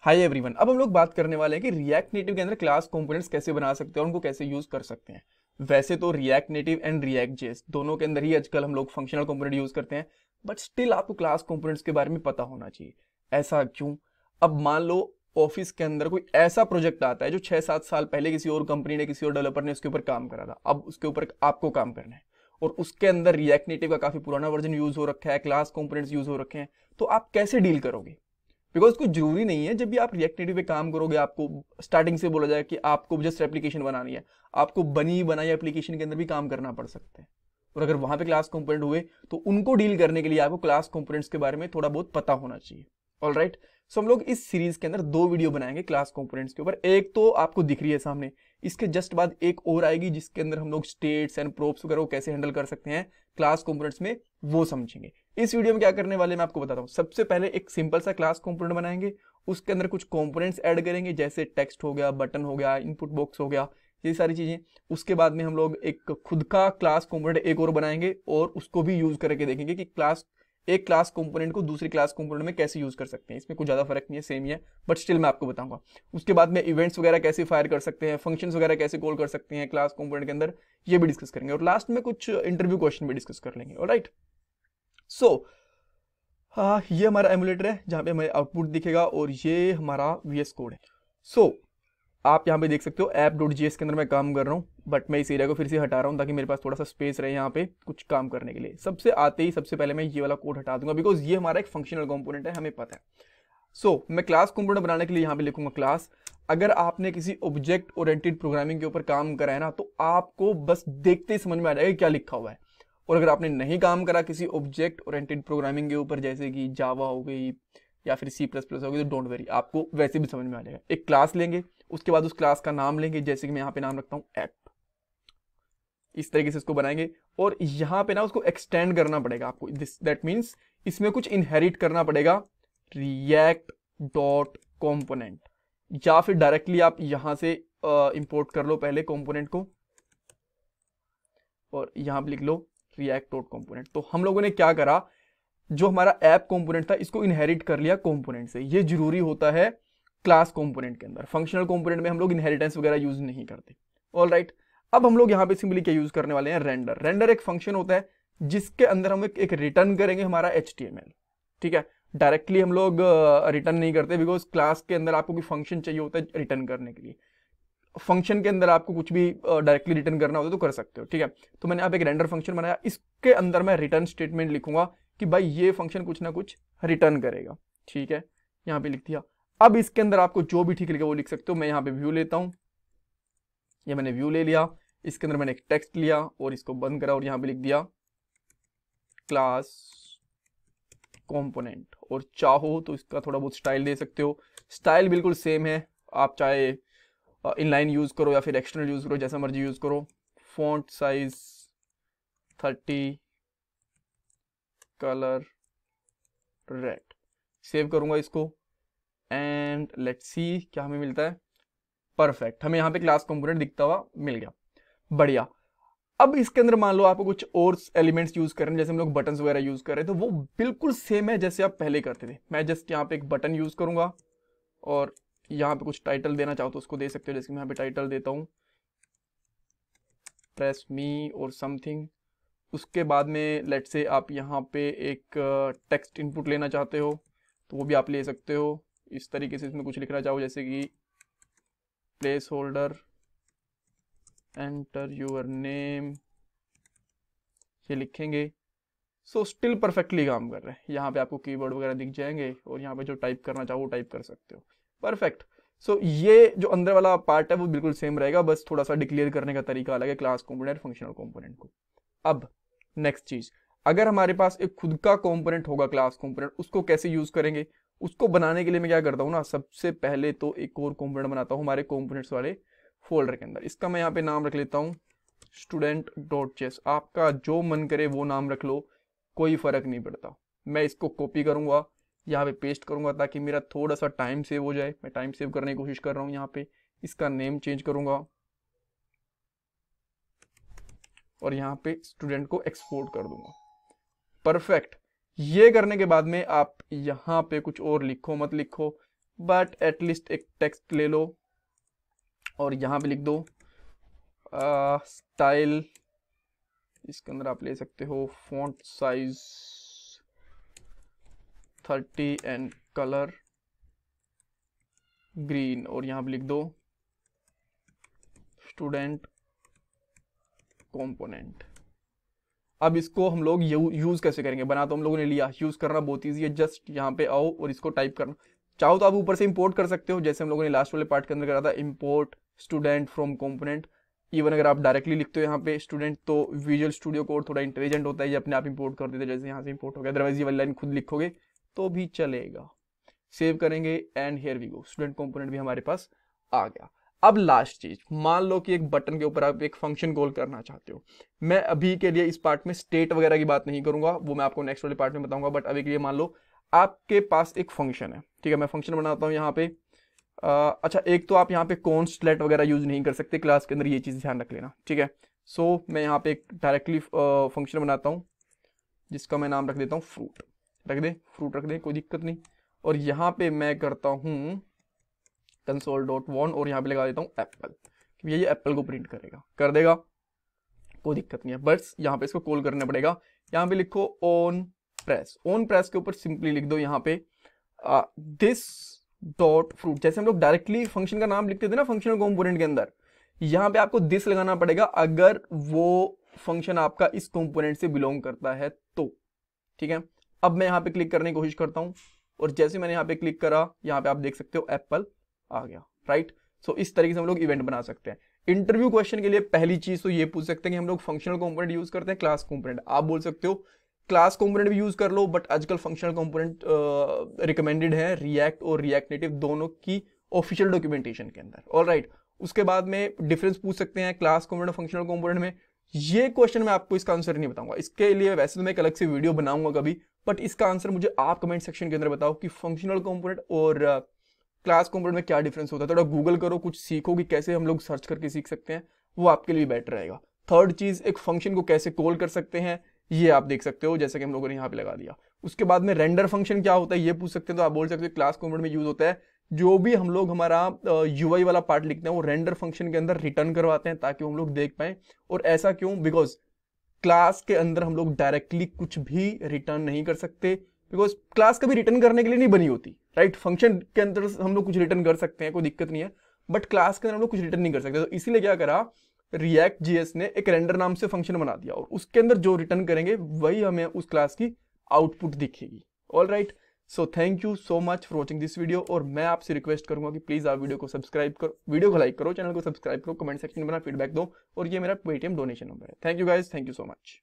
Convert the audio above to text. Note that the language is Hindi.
हाय एवरीवन अब हम लोग बात करने वाले हैं कि रिएक्ट नेटिव के अंदर क्लास कंपोनेंट्स कैसे बना सकते हैं और उनको कैसे यूज कर सकते हैं वैसे तो रिएक्ट नेटिव एंड रिएक्ट जेस दोनों के अंदर ही आजकल हम लोग फंक्शनल कंपोनेंट यूज करते हैं बट स्टिल आपको क्लास कंपोनेंट्स के बारे में पता होना चाहिए ऐसा क्यों अब मान लो ऑफिस के अंदर कोई ऐसा प्रोजेक्ट आता है जो छह सात साल पहले किसी और कंपनी ने किसी और डेवलपर ने उसके ऊपर काम करा था अब उसके ऊपर आपको काम करना है और उसके अंदर रिएक्ट नेटिव का काफ़ी पुराना वर्जन यूज़ हो रखा है क्लास कंपोनेंट्स यूज़ हो रखे हैं तो आप कैसे डील करोगे बिकॉज कुछ जरूरी नहीं है जब भी आप रिएक्ट नेटिव पे काम करोगे आपको स्टार्टिंग से बोला जाए कि आपको जस्ट एप्लीकेशन बनानी है आपको बनी बनाई एप्लीकेशन के अंदर भी काम करना पड़ सकता है और अगर वहां पे क्लास कंपोनेंट हुए तो उनको डील करने के लिए आपको क्लास कंपोनेंट्स के बारे में थोड़ा बहुत पता होना चाहिए ऑल राइट सो हम लोग इस सीरीज के अंदर दो वीडियो बनाएंगे क्लास कंपोनेंट्स के ऊपर एक तो आपको दिख रही है सामने इसके जस्ट बाद एक और आएगी जिसके अंदर हम लोग स्टेट्स एंड प्रोप्स वगैरह कैसे हैंडल कर सकते हैं क्लास कंपोनेंट्स में वो समझेंगे इस वीडियो में क्या करने वाले मैं आपको बताता हूँ सबसे पहले एक सिंपल सा क्लास कॉम्पोनेंट बनाएंगे उसके अंदर कुछ कॉम्पोनेंट्स ऐड करेंगे जैसे टेक्स्ट हो गया बटन हो गया इनपुट बॉक्स हो गया ये सारी चीज़ें उसके बाद में हम लोग एक खुद का क्लास कॉम्पोनेंट एक और बनाएंगे और उसको भी यूज़ करके देखेंगे कि क्लास एक क्लास कंपोनेंट को दूसरी क्लास कंपोनेंट में कैसे यूज़ कर सकते हैं इसमें कुछ ज़्यादा फर्क नहीं है सेम ही है बट स्टिल मैं आपको बताऊंगा उसके बाद में इवेंट्स वगैरह कैसे फायर कर सकते हैं फंक्शंस वगैरह कैसे कॉल कर सकते हैं क्लास कंपोनेंट के अंदर ये भी डिस्कस करेंगे और लास्ट में कुछ इंटरव्यू क्वेश्चन भी डिस्कस कर लेंगे और राइट सो so, हाँ, ये हमारा एमुलेटर है जहां पे हमें आउटपुट दिखेगा और ये हमारा वी कोड है सो so, आप यहाँ पे देख सकते हो ऐप डॉट जी के अंदर मैं काम कर रहा हूँ बट मैं इस एरिया को फिर से हटा रहा हूँ ताकि मेरे पास थोड़ा सा स्पेस रहे यहाँ पे कुछ काम करने के लिए सबसे आते ही सबसे पहले मैं ये वाला कोड हटा दूंगा बिकॉज ये हमारा एक फंक्शनल कॉम्पोनेंट है हमें पता है सो so, मैं क्लास कॉम्पोनेंट बनाने के लिए यहाँ पे लिखूंगा क्लास अगर आपने किसी ऑब्जेक्ट ओरेंटेड प्रोग्रामिंग के ऊपर काम करा है ना तो आपको बस देखते ही समझ में आ जाएगा क्या लिखा हुआ है और अगर आपने नहीं काम करा किसी ऑब्जेक्ट ओरिएंटेड प्रोग्रामिंग के ऊपर जैसे कि जावा हो गई या फिर सी प्लस प्लस हो गई तो डोंट वरी आपको वैसे भी समझ में आ जाएगा एक क्लास लेंगे उसके बाद उस क्लास का नाम लेंगे जैसे कि मैं यहाँ पे नाम रखता हूँ ऐप इस तरीके से इसको बनाएंगे और यहाँ पे ना उसको एक्सटेंड करना पड़ेगा आपको दिस दैट मीन्स इसमें कुछ इनहेरिट करना पड़ेगा रिएक्ट डॉट कॉम्पोनेंट या फिर डायरेक्टली आप यहाँ से इम्पोर्ट कर लो पहले कॉम्पोनेंट को और यहां पर लिख लो रिएक्ट डॉट कॉम्पोनेंट तो हम लोगों ने क्या करा जो हमारा ऐप कॉम्पोनेंट था इसको इनहेरिट कर लिया कॉम्पोनेंट से ये जरूरी होता है क्लास कॉम्पोनेंट के अंदर फंक्शनल कॉम्पोनेंट में हम लोग इनहेरिटेंस वगैरह यूज नहीं करते ऑल राइट right. अब हम लोग यहाँ पे सिंपली क्या यूज करने वाले हैं रेंडर रेंडर एक फंक्शन होता है जिसके अंदर हम एक रिटर्न करेंगे हमारा एच ठीक है डायरेक्टली हम लोग रिटर्न नहीं करते बिकॉज क्लास के अंदर आपको कोई फंक्शन चाहिए होता है रिटर्न करने के लिए फंक्शन के अंदर आपको कुछ भी डायरेक्टली रिटर्न करना होता है तो कर सकते हो ठीक है तो मैंने आप एक रेंडर फंक्शन बनाया इसके अंदर मैं रिटर्न स्टेटमेंट लिखूंगा कि भाई ये फंक्शन कुछ ना कुछ रिटर्न करेगा ठीक है यहाँ पे लिख दिया अब इसके अंदर आपको जो भी ठीक लिखा वो लिख सकते हो मैं यहाँ पे व्यू लेता हूँ ये मैंने व्यू ले लिया इसके अंदर मैंने एक टेक्स्ट लिया और इसको बंद करा और यहाँ पे लिख दिया क्लास कॉम्पोनेंट और चाहो तो इसका थोड़ा बहुत स्टाइल दे सकते हो स्टाइल बिल्कुल सेम है आप चाहे इनलाइन यूज़ करो या फिर एक्सटर्नल यूज़ करो जैसा मर्जी यूज़ करो font size thirty colour red save करूँगा इसको एंड लेट सी क्या हमें मिलता है परफेक्ट हमें यहाँ पे क्लास कंपोनेंट दिखता हुआ मिल गया बढ़िया अब इसके अंदर मान लो आपको कुछ और एलिमेंट्स यूज कर रहे हैं जैसे हम लोग बटन वगैरह यूज कर रहे हैं तो वो बिल्कुल सेम है जैसे आप पहले करते थे मैं जस्ट यहाँ पे एक बटन यूज करूंगा और यहाँ पे कुछ टाइटल देना चाहो तो उसको दे सकते हो जैसे मैं यहाँ पे टाइटल देता हूँ प्रेस मी और समथिंग उसके बाद में लेट से आप यहाँ पे एक टेक्स्ट इनपुट लेना चाहते हो तो वो भी आप ले सकते हो इस तरीके से इसमें कुछ लिखना चाहो जैसे कि placeholder enter your name ये लिखेंगे सो स्टिल परफेक्टली काम कर रहे हैं यहाँ पे आपको कीबोर्ड वगैरह दिख जाएंगे और यहाँ पे जो टाइप करना चाहो वो टाइप कर सकते हो परफेक्ट सो so, ये जो अंदर वाला पार्ट है वो बिल्कुल सेम रहेगा बस थोड़ा सा डिक्लेयर करने का तरीका अलग है क्लास कॉम्पोनेंट फंक्शनल कॉम्पोनेंट को अब नेक्स्ट चीज अगर हमारे पास एक खुद का कॉम्पोनेंट होगा क्लास कॉम्पोनेंट उसको कैसे यूज करेंगे उसको बनाने के लिए मैं क्या करता हूँ ना सबसे पहले तो एक और कॉम्पोनेंट बनाता हूँ हमारे कॉम्पोनेंट्स वाले फोल्डर के अंदर इसका मैं यहाँ पे नाम रख लेता हूँ स्टूडेंट डॉट चेस आपका जो मन करे वो नाम रख लो कोई फर्क नहीं पड़ता मैं इसको कॉपी करूंगा यहाँ पे पेस्ट करूँगा ताकि मेरा थोड़ा सा टाइम सेव हो जाए मैं टाइम सेव करने की कोशिश कर रहा हूँ यहाँ पे इसका नेम चेंज करूँगा और यहाँ पे स्टूडेंट को एक्सपोर्ट कर दूंगा परफेक्ट ये करने के बाद में आप यहाँ पे कुछ और लिखो मत लिखो बट एटलीस्ट एक टेक्स्ट ले लो और यहाँ पे लिख दो स्टाइल इसके अंदर आप ले सकते हो font size thirty and colour green और यहां पर लिख दो स्टूडेंट कंपोनेंट अब इसको हम लोग यू, यूज़ कैसे करेंगे बना तो हम लोगों ने लिया यूज़ करना बहुत ईजी है जस्ट यहां पे आओ और इसको टाइप करना चाहो तो आप ऊपर से इंपोर्ट कर सकते हो जैसे हम लोगों ने लास्ट वाले पार्ट के अंदर करा था import student from component even अगर आप डायरेक्टली लिखते हो यहाँ पे स्टूडेंट तो विजुअल स्टूडियो कोड थोड़ा इंटेलिजेंट होता है ये अपने आप इंपोर्ट कर देते हैं जैसे यहाँ से इंपोर्ट हो गया अदरवाइज ये वाली लाइन खुद लिखोगे तो भी चलेगा सेव करेंगे and here we go student component भी हमारे पास आ गया अब लास्ट चीज मान लो कि एक बटन के ऊपर आप एक फंक्शन कॉल करना चाहते हो मैं अभी के लिए इस पार्ट में स्टेट वगैरह की बात नहीं करूंगा वो मैं आपको नेक्स्ट वाले पार्ट में बताऊंगा बट अभी के लिए मान लो आपके पास एक फंक्शन है ठीक है मैं फंक्शन बनाता हूँ यहाँ पे आ, अच्छा एक तो आप यहाँ पे कॉन्स्टलेट वगैरह यूज नहीं कर सकते क्लास के अंदर ये चीज़ ध्यान रख लेना ठीक है सो so, मैं यहाँ पे एक डायरेक्टली फंक्शन बनाता हूँ जिसका मैं नाम रख देता हूँ फ्रूट रख दे फ्रूट रख दे कोई दिक्कत नहीं और यहाँ पे मैं करता हूँ कंसोल डॉट वन और यहाँ पे लगा देता हूँ एप्पल ये एप्पल को प्रिंट करेगा कर देगा कोई दिक्कत नहीं है बट यहाँ पे इसको कॉल करना पड़ेगा यहाँ पे लिखो ऑन प्रेस ऑन प्रेस के ऊपर सिंपली लिख दो यहाँ पे दिस डॉट फ्रूट जैसे हम लोग डायरेक्टली फंक्शन का नाम लिखते थे ना फंक्शन कॉम्पोनेंट के अंदर यहाँ पे आपको दिस लगाना पड़ेगा अगर वो फंक्शन आपका इस कॉम्पोनेंट से बिलोंग करता है तो ठीक है अब मैं यहाँ पे क्लिक करने की कोशिश करता हूँ और जैसे मैंने यहाँ पे क्लिक करा यहाँ पे आप देख सकते हो एप्पल आ गया राइट सो इस तरीके से हम लोग इवेंट बना सकते हैं इंटरव्यू क्वेश्चन के लिए पहली चीज तो ये पूछ सकते हैं कि हम लोग फंक्शनल कॉम्पोनेट यूज करते हैं क्लास कंपोनेंट आप बोल सकते हो क्लास कॉम्पोनेट भी यूज कर लो बट आजकल फंक्शनल कॉम्पोनेट रिकमेंडेड है रिएक्ट और रिएक्ट नेटिव दोनों की ऑफिशियल डॉक्यूमेंटेशन के अंदर ऑल राइट right. उसके बाद में डिफरेंस पूछ सकते हैं क्लास कंपोनेंट फंक्शनल कॉम्पोनेट में ये क्वेश्चन मैं आपको इसका आंसर नहीं बताऊंगा इसके लिए वैसे तो मैं एक अलग से वीडियो बनाऊंगा कभी बट इसका आंसर मुझे आप कमेंट सेक्शन के अंदर बताओ कि फंक्शनल कॉम्पोनेट और क्लास uh, कॉम्पोनेट में क्या डिफरेंस होता है थोड़ा गूगल करो कुछ सीखो कि कैसे हम लोग सर्च करके सीख सकते हैं वो आपके लिए बेटर रहेगा थर्ड चीज़ एक फंक्शन को कैसे कॉल कर सकते हैं ये आप देख सकते हो जैसे कि हम लोगों ने यहाँ पे लगा दिया उसके बाद में रेंडर फंक्शन क्या होता है ये पूछ सकते हैं तो आप बोल सकते हो क्लास कॉम्पोनेट में यूज़ होता है जो भी हम लोग हमारा यू वाला पार्ट लिखते हैं वो रेंडर फंक्शन के अंदर रिटर्न करवाते हैं ताकि हम लोग देख पाए और ऐसा क्यों बिकॉज क्लास के अंदर हम लोग डायरेक्टली कुछ भी रिटर्न नहीं कर सकते बिकॉज क्लास कभी रिटर्न करने के लिए नहीं बनी होती राइट right? फंक्शन के अंदर हम लोग कुछ रिटर्न कर सकते हैं कोई दिक्कत नहीं है बट क्लास के अंदर हम लोग कुछ रिटर्न नहीं कर सकते तो इसीलिए क्या करा रिएक्ट जीएस ने एक रेंडर नाम से फंक्शन बना दिया और उसके अंदर जो रिटर्न करेंगे वही हमें उस क्लास की आउटपुट दिखेगी all right right? So thank you so much for watching this video और मैं आपसे रिक्वेस्ट करूंगा कि प्लीज़ आप वीडियो को सब्सक्राइब करो वीडियो को लाइक करो चैनल को सब्सक्राइब करो कमेंट सेक्शन में अपना फीडबैक दो और ये मेरा पेटीएम डोनेशन नंबर है thank you guys thank you so much